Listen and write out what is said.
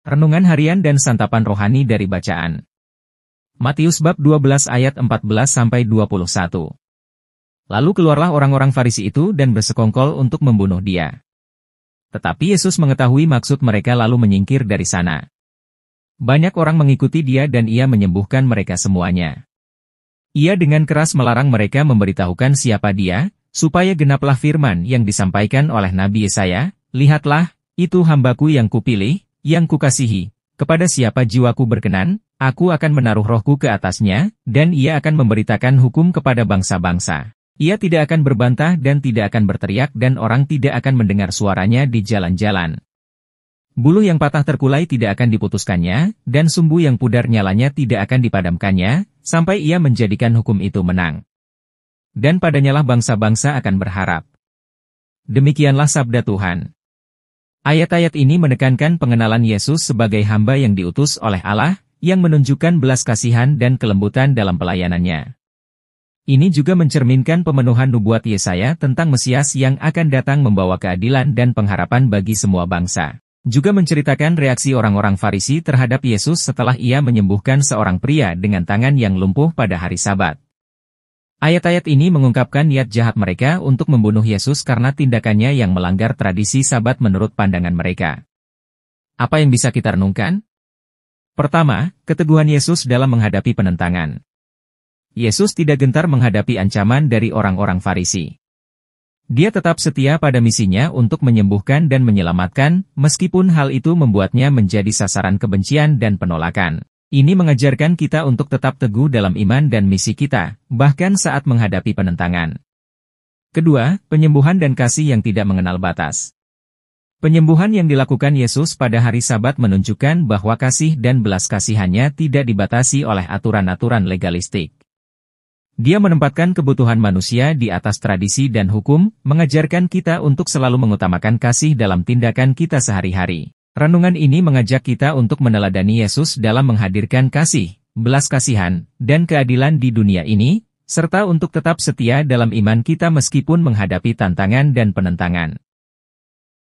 Renungan harian dan santapan rohani dari bacaan. Matius bab 12 ayat 14 sampai 21. Lalu keluarlah orang-orang Farisi itu dan bersekongkol untuk membunuh dia. Tetapi Yesus mengetahui maksud mereka lalu menyingkir dari sana. Banyak orang mengikuti dia dan ia menyembuhkan mereka semuanya. Ia dengan keras melarang mereka memberitahukan siapa dia, supaya genaplah firman yang disampaikan oleh Nabi Yesaya, Lihatlah, itu hambaku yang kupilih, yang kukasihi, kepada siapa jiwaku berkenan, aku akan menaruh rohku ke atasnya, dan ia akan memberitakan hukum kepada bangsa-bangsa. Ia tidak akan berbantah dan tidak akan berteriak dan orang tidak akan mendengar suaranya di jalan-jalan. Bulu yang patah terkulai tidak akan diputuskannya, dan sumbu yang pudar nyalanya tidak akan dipadamkannya, sampai ia menjadikan hukum itu menang. Dan padanyalah bangsa-bangsa akan berharap. Demikianlah sabda Tuhan. Ayat-ayat ini menekankan pengenalan Yesus sebagai hamba yang diutus oleh Allah, yang menunjukkan belas kasihan dan kelembutan dalam pelayanannya. Ini juga mencerminkan pemenuhan nubuat Yesaya tentang Mesias yang akan datang membawa keadilan dan pengharapan bagi semua bangsa. Juga menceritakan reaksi orang-orang Farisi terhadap Yesus setelah ia menyembuhkan seorang pria dengan tangan yang lumpuh pada hari Sabat. Ayat-ayat ini mengungkapkan niat jahat mereka untuk membunuh Yesus karena tindakannya yang melanggar tradisi sabat menurut pandangan mereka. Apa yang bisa kita renungkan? Pertama, keteguhan Yesus dalam menghadapi penentangan. Yesus tidak gentar menghadapi ancaman dari orang-orang Farisi. Dia tetap setia pada misinya untuk menyembuhkan dan menyelamatkan, meskipun hal itu membuatnya menjadi sasaran kebencian dan penolakan. Ini mengajarkan kita untuk tetap teguh dalam iman dan misi kita, bahkan saat menghadapi penentangan. Kedua, penyembuhan dan kasih yang tidak mengenal batas. Penyembuhan yang dilakukan Yesus pada hari Sabat menunjukkan bahwa kasih dan belas kasihannya tidak dibatasi oleh aturan-aturan legalistik. Dia menempatkan kebutuhan manusia di atas tradisi dan hukum, mengajarkan kita untuk selalu mengutamakan kasih dalam tindakan kita sehari-hari. Renungan ini mengajak kita untuk meneladani Yesus dalam menghadirkan kasih, belas kasihan, dan keadilan di dunia ini, serta untuk tetap setia dalam iman kita meskipun menghadapi tantangan dan penentangan.